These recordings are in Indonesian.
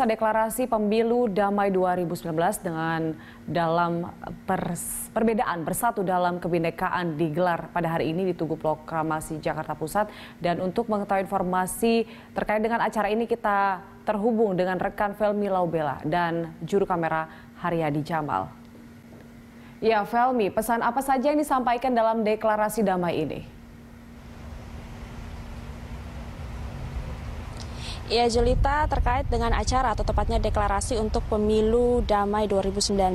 Pemirsa deklarasi pemilu damai 2019 dengan dalam pers, perbedaan bersatu dalam kebinekaan digelar pada hari ini di Tugu Proklamasi Jakarta Pusat. Dan untuk mengetahui informasi terkait dengan acara ini kita terhubung dengan rekan Felmi Laubela dan juru kamera Haryadi Jamal. Ya Felmi, pesan apa saja yang disampaikan dalam deklarasi damai ini? Ya Jelita terkait dengan acara atau tepatnya deklarasi untuk pemilu damai 2019 uh,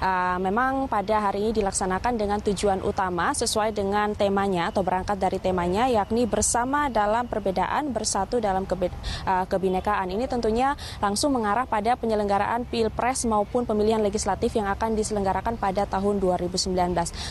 eh, memang pada hari ini dilaksanakan dengan tujuan utama sesuai dengan temanya atau berangkat dari temanya yakni bersama dalam perbedaan bersatu dalam eh, kebinekaan ini tentunya langsung mengarah pada penyelenggaraan pilpres maupun pemilihan legislatif yang akan diselenggarakan pada tahun 2019.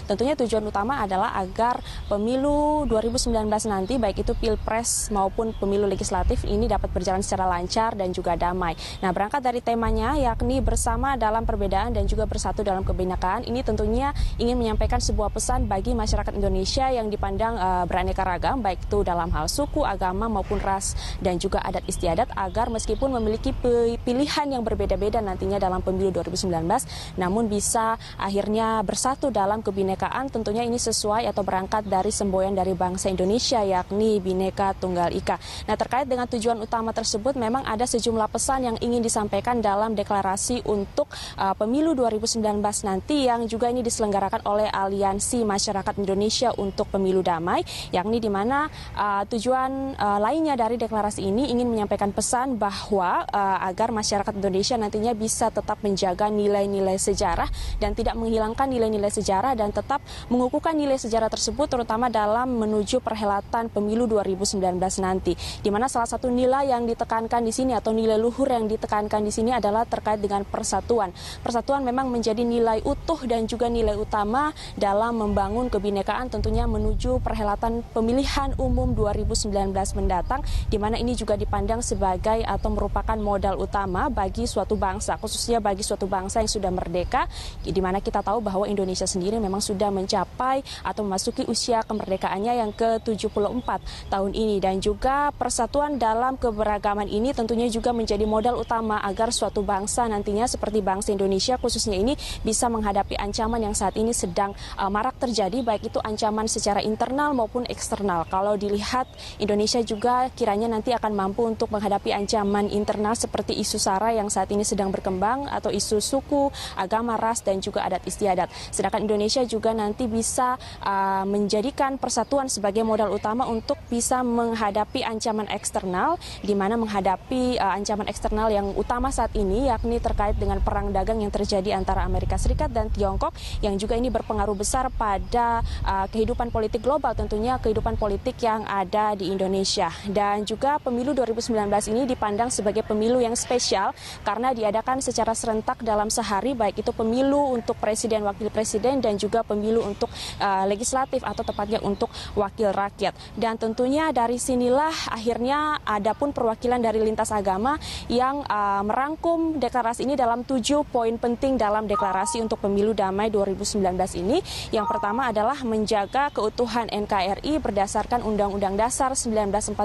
Tentunya tujuan utama adalah agar pemilu 2019 nanti baik itu pilpres maupun pemilu legislatif ini dapat dapat berjalan secara lancar dan juga damai. Nah, berangkat dari temanya yakni bersama dalam perbedaan dan juga bersatu dalam kebinekaan, ini tentunya ingin menyampaikan sebuah pesan bagi masyarakat Indonesia yang dipandang uh, beraneka ragam baik itu dalam hal suku, agama maupun ras dan juga adat istiadat agar meskipun memiliki pilihan yang berbeda-beda nantinya dalam pemilu 2019 namun bisa akhirnya bersatu dalam kebinekaan tentunya ini sesuai atau berangkat dari semboyan dari bangsa Indonesia yakni Bineka Tunggal Ika. Nah, terkait dengan tujuan utama utama tersebut memang ada sejumlah pesan yang ingin disampaikan dalam deklarasi untuk uh, pemilu 2019 nanti yang juga ini diselenggarakan oleh Aliansi Masyarakat Indonesia untuk Pemilu Damai, yakni di mana uh, tujuan uh, lainnya dari deklarasi ini ingin menyampaikan pesan bahwa uh, agar masyarakat Indonesia nantinya bisa tetap menjaga nilai-nilai sejarah dan tidak menghilangkan nilai-nilai sejarah dan tetap mengukuhkan nilai sejarah tersebut terutama dalam menuju perhelatan pemilu 2019 nanti, di mana salah satu nilai yang ditekankan di sini atau nilai luhur yang ditekankan di sini adalah terkait dengan persatuan. Persatuan memang menjadi nilai utuh dan juga nilai utama dalam membangun kebinekaan tentunya menuju perhelatan pemilihan umum 2019 mendatang di mana ini juga dipandang sebagai atau merupakan modal utama bagi suatu bangsa khususnya bagi suatu bangsa yang sudah merdeka di mana kita tahu bahwa Indonesia sendiri memang sudah mencapai atau memasuki usia kemerdekaannya yang ke-74 tahun ini dan juga persatuan dalam keberagaman ini tentunya juga menjadi modal utama agar suatu bangsa nantinya seperti bangsa Indonesia khususnya ini bisa menghadapi ancaman yang saat ini sedang uh, marak terjadi baik itu ancaman secara internal maupun eksternal. Kalau dilihat Indonesia juga kiranya nanti akan mampu untuk menghadapi ancaman internal seperti isu SARA yang saat ini sedang berkembang atau isu suku, agama, ras dan juga adat istiadat. Sedangkan Indonesia juga nanti bisa uh, menjadikan persatuan sebagai modal utama untuk bisa menghadapi ancaman eksternal di mana menghadapi uh, ancaman eksternal yang utama saat ini yakni terkait dengan perang dagang yang terjadi antara Amerika Serikat dan Tiongkok yang juga ini berpengaruh besar pada uh, kehidupan politik global tentunya kehidupan politik yang ada di Indonesia dan juga pemilu 2019 ini dipandang sebagai pemilu yang spesial karena diadakan secara serentak dalam sehari baik itu pemilu untuk presiden wakil presiden dan juga pemilu untuk uh, legislatif atau tepatnya untuk wakil rakyat dan tentunya dari sinilah akhirnya ada ataupun perwakilan dari lintas agama yang uh, merangkum deklarasi ini dalam tujuh poin penting dalam deklarasi untuk pemilu damai 2019 ini. Yang pertama adalah menjaga keutuhan NKRI berdasarkan Undang-Undang Dasar 1945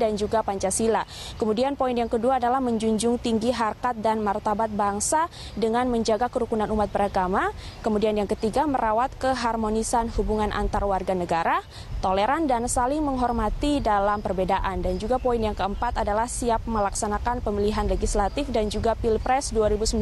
dan juga Pancasila. Kemudian poin yang kedua adalah menjunjung tinggi harkat dan martabat bangsa dengan menjaga kerukunan umat beragama. Kemudian yang ketiga merawat keharmonisan hubungan antar warga negara, toleran dan saling menghormati dalam perbedaan dan juga poin yang keempat keempat adalah siap melaksanakan pemilihan legislatif dan juga pilpres 2019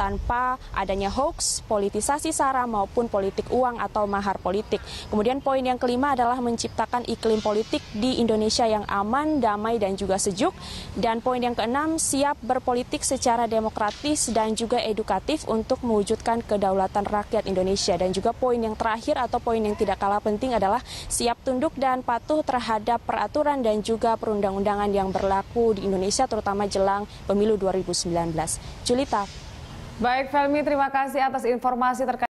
tanpa adanya hoax, politisasi sara maupun politik uang atau mahar politik. Kemudian poin yang kelima adalah menciptakan iklim politik di Indonesia yang aman, damai dan juga sejuk. Dan poin yang keenam siap berpolitik secara demokratis dan juga edukatif untuk mewujudkan kedaulatan rakyat Indonesia. Dan juga poin yang terakhir atau poin yang tidak kalah penting adalah siap tunduk dan patuh terhadap peraturan dan juga perundang-undangan larangan yang berlaku di Indonesia terutama jelang pemilu 2019. Julita. Baik Felmi, terima kasih atas informasi terkait